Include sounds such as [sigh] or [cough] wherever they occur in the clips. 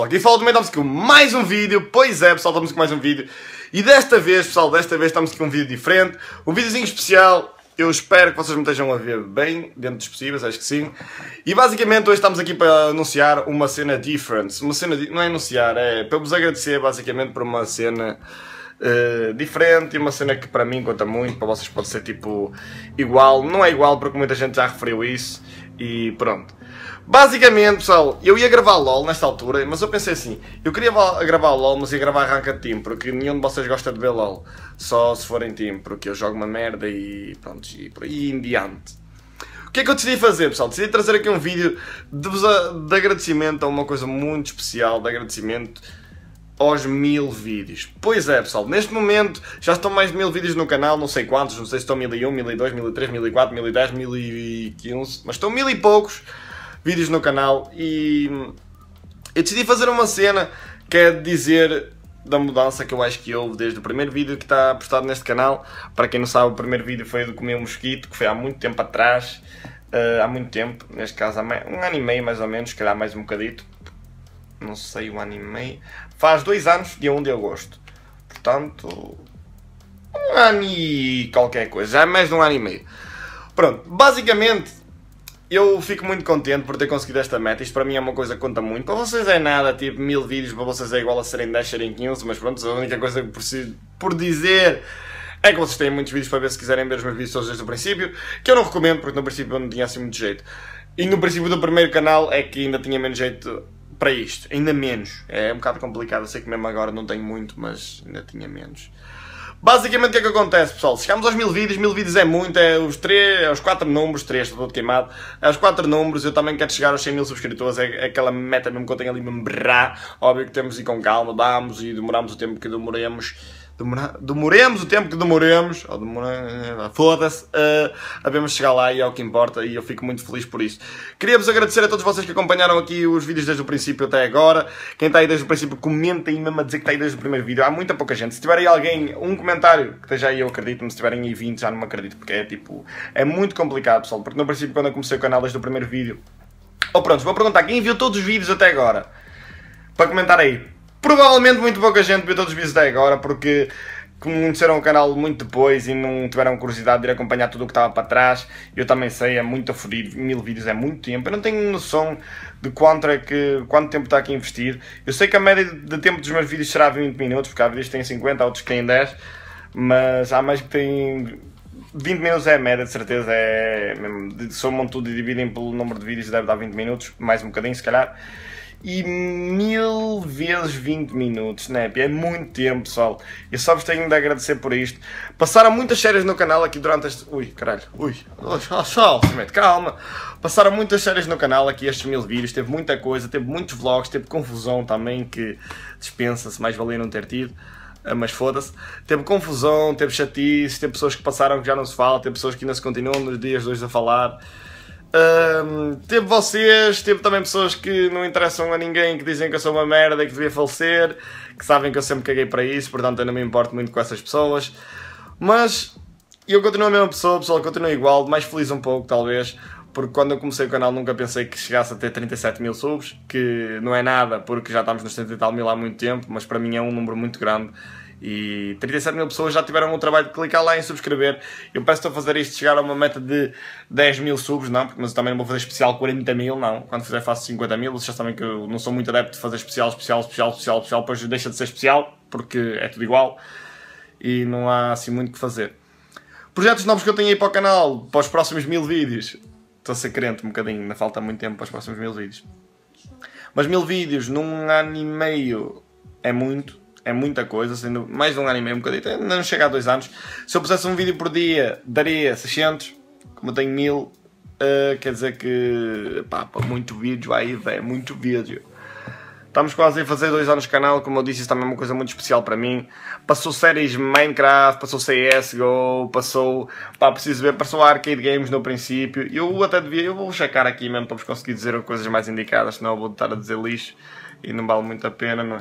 pessoal, aqui fala do com mais um vídeo, pois é pessoal, estamos com mais um vídeo E desta vez pessoal, desta vez estamos com um vídeo diferente, um videozinho especial Eu espero que vocês me estejam a ver bem, dentro dos possíveis, acho que sim E basicamente hoje estamos aqui para anunciar uma cena diferente, Uma cena, não é anunciar, é para vos agradecer basicamente por uma cena eh, diferente e uma cena que para mim conta muito, para vocês pode ser tipo igual, não é igual porque muita gente já referiu isso e pronto. Basicamente, pessoal, eu ia gravar LOL nesta altura, mas eu pensei assim, eu queria gravar LOL, mas ia gravar arranca de porque nenhum de vocês gosta de ver LOL, só se forem Team, porque eu jogo uma merda e pronto, e por aí em diante. O que é que eu decidi fazer, pessoal? Decidi trazer aqui um vídeo de, de agradecimento a uma coisa muito especial, de agradecimento aos mil vídeos. Pois é, pessoal, neste momento já estão mais de mil vídeos no canal, não sei quantos, não sei se estão mil e um, mil e dois, mil e três, mil e quatro, mil e dez, mil e quinze, mas estão mil e poucos vídeos no canal e eu decidi fazer uma cena que é dizer da mudança que eu acho que houve desde o primeiro vídeo que está postado neste canal. Para quem não sabe, o primeiro vídeo foi do comer um mosquito, que foi há muito tempo atrás, uh, há muito tempo, neste caso há um ano e meio mais ou menos, se calhar mais um bocadito, não sei, o ano e meio, Faz dois anos, dia 1 de agosto. Portanto, um ano e qualquer coisa, é mais de um ano e meio. Pronto, basicamente, eu fico muito contente por ter conseguido esta meta. Isto para mim é uma coisa que conta muito. Para vocês é nada, tipo, mil vídeos para vocês é igual a serem 10, serem 15, mas pronto, a única coisa que preciso por dizer é que vocês têm muitos vídeos para ver se quiserem ver os meus vídeos todos desde o princípio, que eu não recomendo porque no princípio eu não tinha assim muito jeito. E no princípio do primeiro canal é que ainda tinha menos jeito para isto, ainda menos. É um bocado complicado, sei que mesmo agora não tenho muito, mas ainda tinha menos. Basicamente o que é que acontece, pessoal? Chegámos aos mil vídeos, mil vídeos é muito, é os, três, é os quatro números, três, estou todo queimado, é os quatro números, eu também quero chegar aos 100 mil subscritores, é, é aquela meta mesmo que eu tenho ali, membrá, óbvio que temos de ir com calma, damos e demoramos o tempo que demoremos, Demora, demoremos o tempo que demoremos, ou demora, eh, foda-se, uh, vemos chegar lá e é o que importa e eu fico muito feliz por isso. Queria-vos agradecer a todos vocês que acompanharam aqui os vídeos desde o princípio até agora. Quem está aí desde o princípio, comenta aí mesmo a dizer que está aí desde o primeiro vídeo. Há muita pouca gente. Se tiver aí alguém, um comentário que esteja aí, eu acredito mas Se tiverem aí 20, já não me acredito, porque é tipo, é muito complicado, pessoal. Porque no princípio, quando eu comecei o canal desde o primeiro vídeo, ou oh, pronto, vou perguntar quem viu todos os vídeos até agora para comentar aí. Provavelmente muito pouca gente viu todos os vídeos até agora, porque conheceram o canal muito depois e não tiveram curiosidade de ir acompanhar tudo o que estava para trás. Eu também sei, é muito aforido, mil vídeos é muito tempo. Eu não tenho noção de quanto, é que, quanto tempo está aqui a investir. Eu sei que a média de tempo dos meus vídeos será 20 minutos, porque há vídeos que têm 50, outros que têm 10, mas há mais que têm 20 minutos é a média, de certeza. É mesmo, somam tudo e dividem pelo número de vídeos, deve dar 20 minutos, mais um bocadinho se calhar e mil vezes 20 minutos, né? É muito tempo, pessoal. Eu só vos tenho de agradecer por isto. Passaram muitas séries no canal aqui durante este. Ui, caralho, ui, pessoal, oh, oh, oh, calma. Passaram muitas séries no canal aqui estes mil vídeos. Teve muita coisa, teve muitos vlogs, teve confusão também que dispensa-se, mais valia não ter tido ah, mas foda-se. Teve confusão, teve chatice, teve pessoas que passaram que já não se fala, teve pessoas que ainda se continuam nos dias dois a falar. Um, teve vocês, teve também pessoas que não interessam a ninguém, que dizem que eu sou uma merda e que devia falecer, que sabem que eu sempre caguei para isso, portanto eu não me importo muito com essas pessoas. Mas eu continuo a mesma pessoa, pessoal, continuo igual, mais feliz um pouco talvez, porque quando eu comecei o canal nunca pensei que chegasse a ter 37 mil subs, que não é nada, porque já estamos nos 70 e tal mil há muito tempo, mas para mim é um número muito grande e 37 mil pessoas já tiveram o trabalho de clicar lá em subscrever. Eu peço que estou a fazer isto chegar a uma meta de 10 mil subs, não, porque, mas eu também não vou fazer especial 40 mil, não. Quando fizer faço 50 mil, vocês já sabem que eu não sou muito adepto de fazer especial, especial, especial, especial, especial, depois deixa de ser especial, porque é tudo igual e não há assim muito que fazer. Projetos novos que eu tenho aí para o canal, para os próximos mil vídeos. Estou a ser crente um bocadinho, ainda falta muito tempo para os próximos mil vídeos. Mas mil vídeos num ano e meio é muito é muita coisa, sendo mais de um ano e meio, um bocadinho, ainda não chega a dois anos. Se eu pusesse um vídeo por dia, daria 600, como eu tenho 1000, uh, ah, quer dizer que, pá, pá, muito vídeo aí, velho, muito vídeo. Estamos quase a fazer dois anos de canal, como eu disse, isso também é uma coisa muito especial para mim. Passou séries Minecraft, passou CSGO, passou. pá, preciso ver, passou Arcade Games no princípio. Eu até devia, eu vou checar aqui mesmo para vos conseguir dizer coisas mais indicadas, senão eu vou estar a dizer lixo e não vale muito a pena, não é?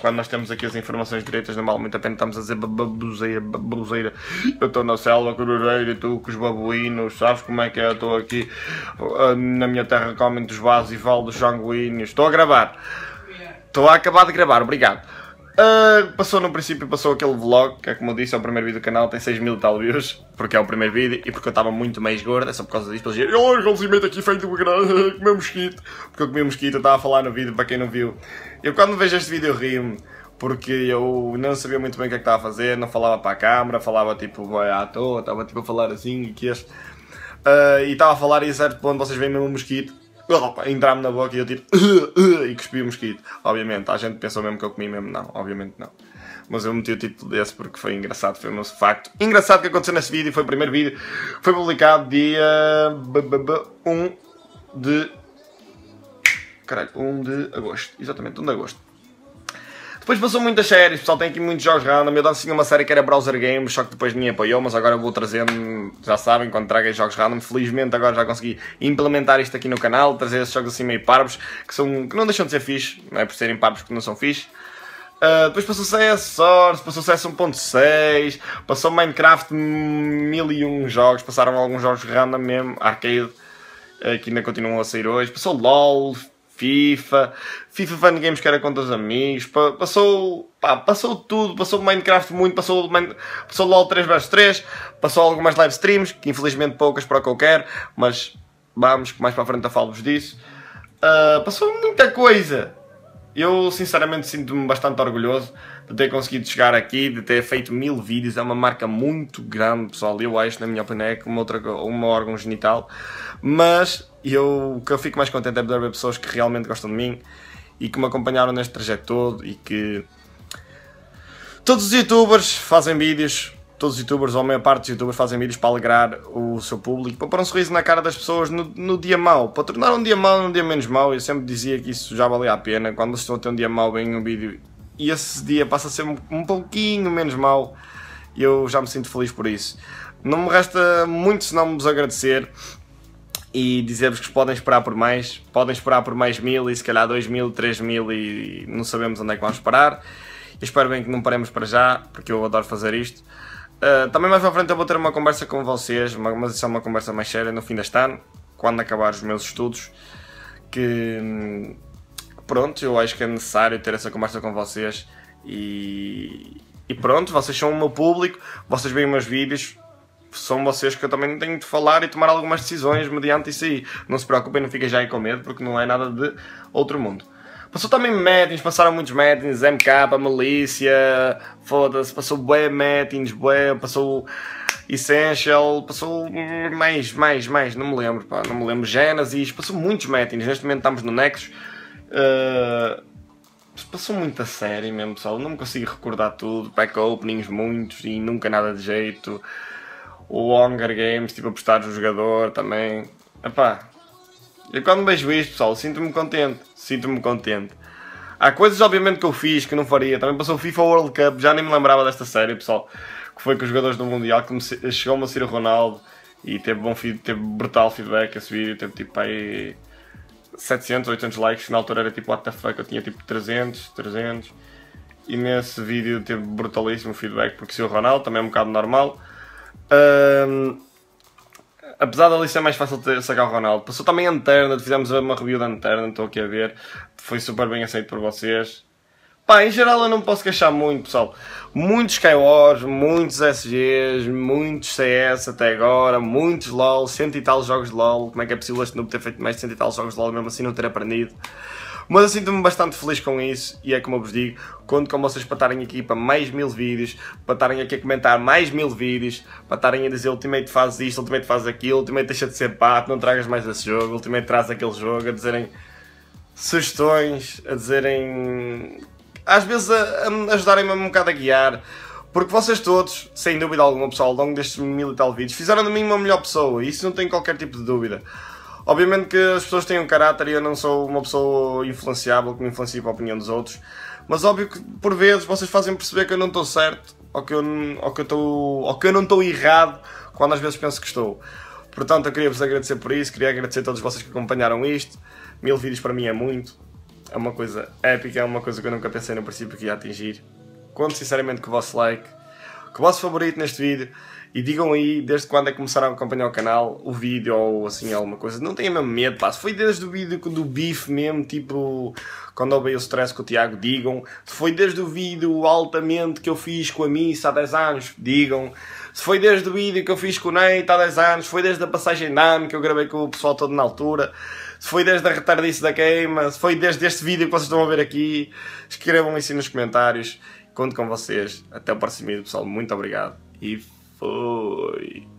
quando nós temos aqui as informações direitas, normalmente apenas estamos a dizer babuzeira, babuzeira. Eu estou na selva corureira e tu com os babuínos, sabes como é que é? Eu estou aqui ah, na minha terra, comem dos vasos e falo dos sanguíneos. Estou a gravar. Estou a acabar de gravar, obrigado. Uh, passou no princípio, passou aquele vlog, que é como eu disse, é o primeiro vídeo do canal, tem 6 mil tal views, porque é o primeiro vídeo e porque eu estava muito mais gorda, é só por causa disso, eles diziam, olha, golzinho aqui feito uma grana, comeu mosquito, porque eu comi um mosquito, eu estava a falar no vídeo, para quem não viu. Eu quando vejo este vídeo rio-me, porque eu não sabia muito bem o que é que estava a fazer, não falava para a câmera, falava tipo, vai à toa, estava tipo a falar assim, e que este... Uh, e estava a falar e a certo ponto vocês veem o mosquito, entrar-me na boca e eu tipo [coughs] e cuspi o mosquito. Obviamente, a gente pensou mesmo que eu comi mesmo, não, obviamente não. Mas eu meti o título desse porque foi engraçado, foi o nosso facto. Engraçado que aconteceu nesse vídeo, foi o primeiro vídeo, foi publicado dia 1 de. Caralho, 1 de agosto, exatamente, 1 de agosto. Depois passou muitas séries, pessoal, tem aqui muitos jogos random. Eu tanto assim tinha uma série que era Browser Games, só que depois ninguém apoiou, mas agora eu vou trazendo, já sabem, quando trago jogos random. Felizmente agora já consegui implementar isto aqui no canal, trazer esses jogos assim meio parvos, que, são, que não deixam de ser fixe, não é por serem parvos que não são fixe. Uh, depois passou CS Source, passou CS 1.6, passou Minecraft mil e um jogos, passaram alguns jogos random mesmo, arcade, uh, que ainda continuam a sair hoje, passou LOL, FIFA, FIFA Fun Games que era contra os amigos, passou, pá, passou tudo, passou Minecraft muito, passou, passou LOL 3 vs 3, passou algumas live streams, que infelizmente poucas para o que eu quero, mas vamos, mais para a frente eu falo-vos disso. Uh, passou muita coisa, eu sinceramente sinto-me bastante orgulhoso de ter conseguido chegar aqui, de ter feito mil vídeos. É uma marca muito grande, pessoal. Eu acho, na minha opinião, é como outra, um órgão genital. Mas eu, o que eu fico mais contente é poder ver pessoas que realmente gostam de mim e que me acompanharam neste trajeto todo e que todos os youtubers fazem vídeos todos os youtubers, ou a maior parte dos youtubers, fazem vídeos para alegrar o seu público, para pôr um sorriso na cara das pessoas no, no dia mau, para tornar um dia mau num dia menos mau. Eu sempre dizia que isso já valia a pena. Quando vocês estão a ter um dia mau, vem um vídeo e esse dia passa a ser um, um pouquinho menos mau. E eu já me sinto feliz por isso. Não me resta muito senão vos agradecer e dizer-vos que podem esperar por mais. Podem esperar por mais mil e se calhar dois mil, três mil e não sabemos onde é que vamos parar. espero bem que não paremos para já, porque eu adoro fazer isto. Eh, também mais à frente eu vou ter uma conversa com vocês, mas isso é uma conversa mais séria no fim deste ano, quando acabar os meus estudos, que hum, pronto, eu acho que é necessário ter essa conversa com vocês e, e pronto, vocês são o meu público, vocês veem meus vídeos, são vocês que eu também tenho de falar e tomar algumas decisões mediante isso aí. Não se preocupem, não fiquem já aí com medo, porque não é nada de outro mundo. Passou também Mettings, passaram muitos Mettings, MK, Malícia, foda-se, passou bué Mettings, bué, passou Essential, passou mais, mais, mais, não me lembro, pá, não me lembro, Genesis, passou muitos Mettings, neste momento estamos no Nexus. Uh, passou muita série mesmo, pessoal, não me consigo recordar tudo, pack openings muitos e nunca nada de jeito. O Hunger Games, tipo, apostar no jogador também. Epá, eu quando vejo isto, pessoal, sinto-me contente. Sinto-me contente. Há coisas, obviamente, que eu fiz que não faria. Também passou o FIFA World Cup, já nem me lembrava desta série, pessoal. Que foi com os jogadores do Mundial, que chegou-me a ser o Ronaldo. E teve, bom feedback teve brutal feedback esse vídeo. Teve tipo aí 700, 800 likes. Na altura era tipo what the fuck, eu tinha tipo 300, 300. E nesse vídeo teve brutalíssimo feedback, porque se o Ronaldo também é um bocado normal. Um, apesar da lista é mais fácil ter, sacar o Ronaldo. Passou também a Anterna, fizemos uma review da Anterna, estou aqui a ver. Foi super bem aceito por vocês. Pá, em geral eu não posso queixar muito, pessoal. Muitos KOs, muitos SGs, muitos CS até agora, muitos LOL, cento e tal jogos de LOL. Como é que é possível este noob ter feito mais de cento e tal jogos de LOL mesmo assim não ter aprendido? Mas eu sinto-me bastante feliz com isso e é como eu vos digo, conto com vocês para estarem aqui para mais mil vídeos, para estarem aqui a comentar mais mil vídeos, para estarem a dizer Ultimate faz isto, Ultimate faz aquilo, Ultimate deixa de ser pato, não tragas mais esse jogo, Ultimate traz aquele jogo, a dizerem sugestões, a dizerem. às vezes a, a ajudarem-me um bocado a guiar. Porque vocês todos, sem dúvida alguma, pessoal, ao longo destes mil e tal vídeos, fizeram de mim uma melhor pessoa, isso não tem qualquer tipo de dúvida. Obviamente que as pessoas têm um caráter e eu não sou uma pessoa influenciável que me influencia para a opinião dos outros, mas óbvio que por vezes vocês fazem perceber que eu não estou certo ou que eu, ou que eu, estou, ou que eu não estou errado quando às vezes penso que estou. Portanto, eu queria vos agradecer por isso, queria agradecer a todos vocês que acompanharam isto. Mil vídeos para mim é muito, é uma coisa épica, é uma coisa que eu nunca pensei no princípio que ia atingir. Conto sinceramente com o vosso like que o vosso favorito neste vídeo e digam aí desde quando é que começaram a acompanhar o canal, o vídeo ou assim alguma coisa. Não tenham mesmo medo, pá. Se foi desde o vídeo do bife mesmo, tipo quando houve o stress com o Tiago, digam. Se foi desde o vídeo altamente que eu fiz com a missa há 10 anos, digam. Se foi desde o vídeo que eu fiz com o Ney há 10 anos, foi desde a passagem de que eu gravei com o pessoal todo na altura, se foi desde a retardice da queima, se foi desde este vídeo que vocês estão a ver aqui, escrevam isso nos comentários Conto com vocês. Até o próximo vídeo, pessoal. Muito obrigado. E foi.